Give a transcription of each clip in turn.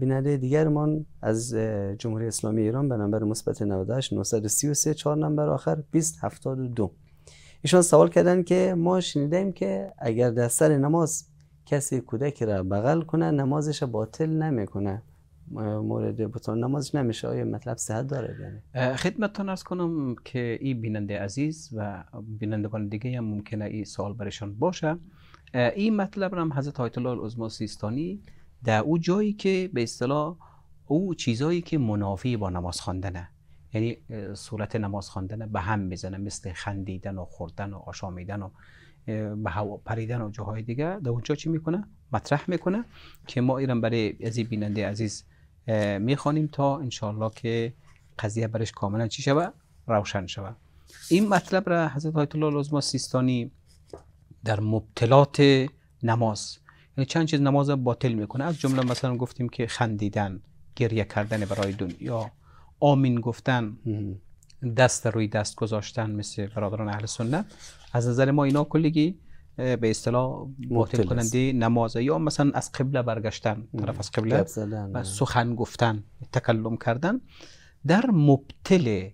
بیننده دیگرمان از جمهوری اسلامی ایران به نمبر مثبت 98 933 4 نمبر آخر 2072 ایشان سوال کردن که ما شنیدیم که اگر در سر نماز کسی کودکی را بغل کنه نمازش باطل نمیکنه مورد بطور نمازش نمیشه آیا مطلب صحت داره یعنی خدمتتون ارز کنم که این بیننده عزیز و بینندگان دیگه هم ممکنه این سوال برشان باشه این مطلب را هم حضرت آیت الله العظما سیستانی در او جایی که به اصطلاح او چیزایی که منافی با نماز خواندنه یعنی صورت نماز خواندن به هم میزنه مثل خندیدن و خوردن و آشامیدن و به هوا پریدن و جاهای دیگه در اونجا چی میکنه مطرح میکنه که ما ایران برای از بیننده عزیز میخوانیم تا انشالله که قضیه برش کاملا چی شوه روشن شوه این مطلب را حضرت آیت الله لازما سیستانی در مبتلات نماز یعنی چند چیز نماز باطل میکنه از جمله مثلا گفتیم که خندیدن گریه کردن برای دنیا آمین گفتن دست روی دست گذاشتن مثل برادران اهل سنت از نظر ما اینا کلیگی به اصطلاح باطل کننده نماز یا مثلا از قبله برگشتن طرف از قبله و سخن گفتن تکلم کردن در مبتل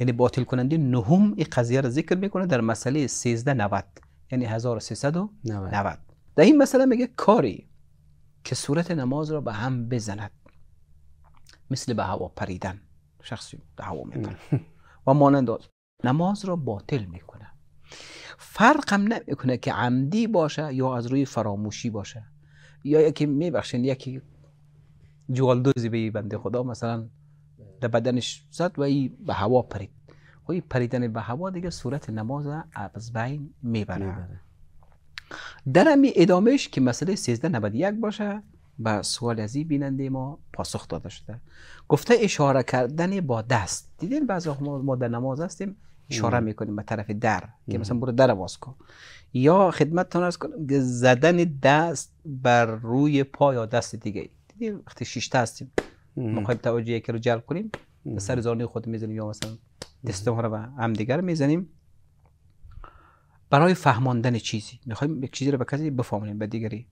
یعنی باطل کننده نهم این قضیه را ذکر میکنه در مسئله 1390 یعنی 1390 در این مثلا میگه کاری که صورت نماز را به هم بزند مثل به هوا پریدن شخصی به هوا و مانند نماز را باطل میکنه فرق هم نمیکنه که عمدی باشه یا از روی فراموشی باشه یا یکی میبخشین یکی جوالدوزی به بنده خدا مثلا در بدنش زد و ای به هوا پرید و خب، پریدن به هوا دیگه صورت نماز از بین میبره در ادامهش که مسئله 1391 باشه به سوال این بیننده ما پاسخ داده شده گفته اشاره کردن با دست دیدین بعضی ما در نماز هستیم اشاره میکنیم به طرف در که مثلا برو در باز یا خدمتتان از کنم زدن دست بر روی پای یا دست دیگه دیدین وقتی شیشته هستیم خواهیم توجه یکی رو جلب کنیم سر زانوی خود میزنیم یا مثلا دست رو به هم دیگر میزنیم برای فهماندن چیزی میخوایم یک چیزی رو به کسی بفهمونیم به دیگری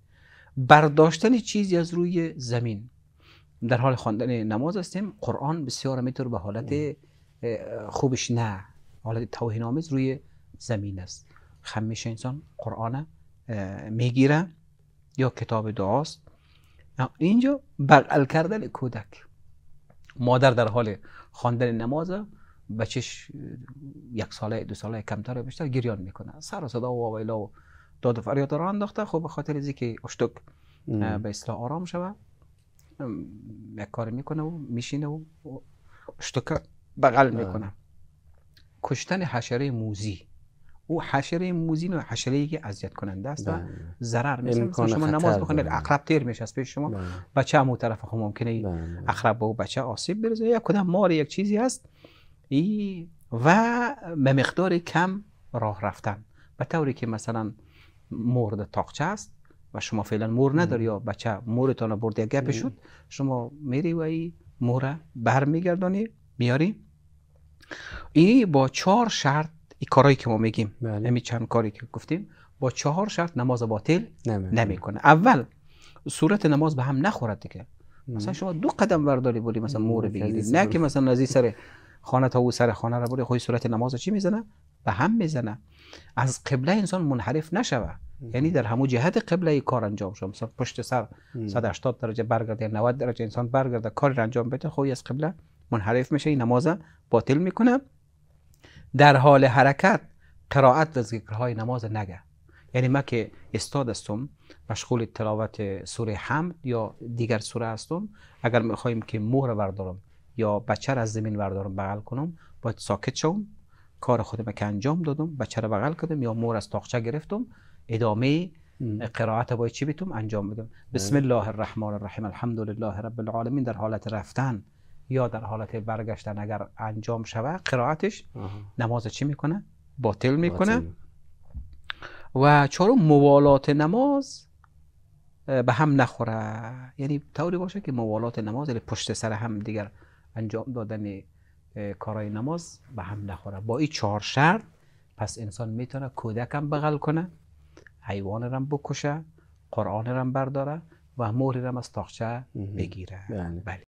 برداشتن چیزی از روی زمین در حال خواندن نماز هستیم قرآن بسیار میتر به حالت خوبش نه حالت توهین آمیز روی زمین است همیشه انسان قرآن میگیره یا کتاب دعاست اینجا بغل کردن کودک مادر در حال خواندن نماز بچش یک ساله دو ساله کمتر و بیشتر گریان میکنه سر و صدا و واویلا و داد و فریاد را انداخته خب به خاطر از که اشتک به اصطلاح آرام شوه یک کار میکنه و میشینه و اشتک بغل میکنه کشتن حشره موزی او حشره موزی و حشره ای که اذیت کننده است و بله. ضرر میسازه شما نماز بخونید عقرب تیر میشه از پیش شما بله. بچه هم طرف هم خب، ممکنه بله. عقرب به بچه آسیب برسه یا کدام مار یک چیزی هست و به مقدار کم راه رفتن به طوری که مثلا مورد تاقچه است و شما فعلا مور نداری یا بچه مورتان برد یا گپ شد شما میری و ای مور برمیگردانی میاری این با چهار شرط ای کارایی که ما میگیم بله. نمی یعنی چند کاری که گفتیم با چهار شرط نماز باطل نمیکنه اول صورت نماز به هم نخورد دیگه مثلا شما دو قدم برداری بولی مثلا مور بگیری نه که مثلا از این سر خانه تا او سر خانه را بره خوی صورت نماز چی میزنه به هم میزنه از قبله انسان منحرف نشوه یعنی در همو جهت قبله کار انجام شد مثلا پشت سر 180 درجه برگرده 90 درجه انسان برگرده کاری را انجام بده خوی از قبله منحرف میشه این نماز باطل میکنه در حال حرکت قرائت و های نماز نگه یعنی ما که استاد هستم مشغول تلاوت سوره حمد یا دیگر سوره هستم اگر میخوایم که مهر بردارم یا بچه رو از زمین بردارم بغل کنم باید ساکت شوم کار خودم که انجام دادم بچه رو بغل کردم یا مور از تاخچه گرفتم ادامه قرائت باید چی بیتم؟ انجام بدم بله. بسم الله الرحمن الرحیم الحمد لله رب العالمین در حالت رفتن یا در حالت برگشتن اگر انجام شود قرائتش نماز چی میکنه باطل میکنه و چرا موالات نماز به هم نخوره یعنی طوری باشه که موالات نماز یعنی پشت سر هم دیگر انجام دادن کارای نماز به هم نخوره با این چهار شرط پس انسان میتونه کودکم بغل کنه حیوان رم بکشه قرآن رم برداره و مهر رم از تاخچه بگیره بله. بله.